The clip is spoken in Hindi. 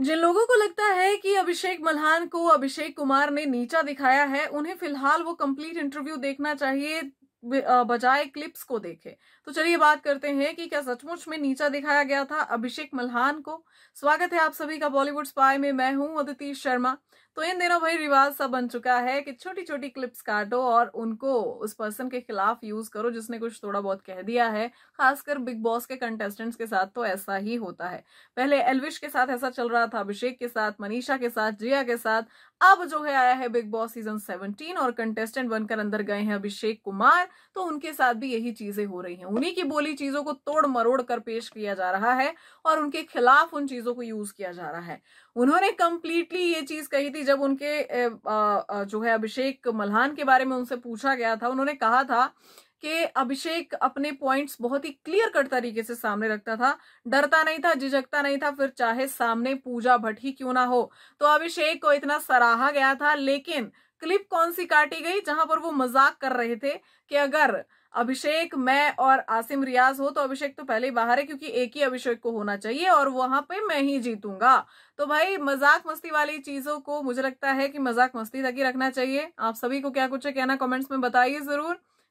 जिन लोगों को लगता है कि अभिषेक मल्हान को अभिषेक कुमार ने नीचा दिखाया है उन्हें फिलहाल वो कंप्लीट इंटरव्यू देखना चाहिए बजाय क्लिप्स को देखे तो चलिए बात करते हैं कि क्या सचमुच में नीचा दिखाया गया था अभिषेक मल्हान को स्वागत है आप सभी का बॉलीवुड स्पाई में मैं हूं अदिति शर्मा तो इन दिनों भाई रिवाज सा बन चुका है कि छोटी छोटी क्लिप्स काटो और उनको उस पर्सन के खिलाफ यूज करो जिसने कुछ थोड़ा बहुत कह दिया है खासकर बिग बॉस के कंटेस्टेंट्स के साथ तो ऐसा ही होता है पहले एलविश के साथ ऐसा चल रहा था अभिषेक के साथ मनीषा के साथ जिया के साथ अब जो है आया है बिग बॉस सीजन 17 और कंटेस्टेंट बनकर अंदर गए हैं अभिषेक कुमार तो उनके साथ भी यही चीजें हो रही हैं उन्हीं की बोली चीजों को तोड़ मरोड़ कर पेश किया जा रहा है और उनके खिलाफ उन चीजों को यूज किया जा रहा है उन्होंने कंप्लीटली ये चीज कही थी जब उनके जो है अभिषेक मल्हान के बारे में उनसे पूछा गया था उन्होंने कहा था कि अभिषेक अपने पॉइंट्स बहुत ही क्लियर कट तरीके से सामने रखता था डरता नहीं था झिझकता नहीं था फिर चाहे सामने पूजा भट्ट ही क्यों ना हो तो अभिषेक को इतना सराहा गया था लेकिन क्लिप कौन सी काटी गई जहां पर वो मजाक कर रहे थे कि अगर अभिषेक मैं और आसिम रियाज हो तो अभिषेक तो पहले ही बाहर है क्योंकि एक ही अभिषेक को होना चाहिए और वहां पे मैं ही जीतूंगा तो भाई मजाक मस्ती वाली चीजों को मुझे लगता है कि मजाक मस्ती तक ही रखना चाहिए आप सभी को क्या कुछ है कहना कमेंट्स में बताइए जरूर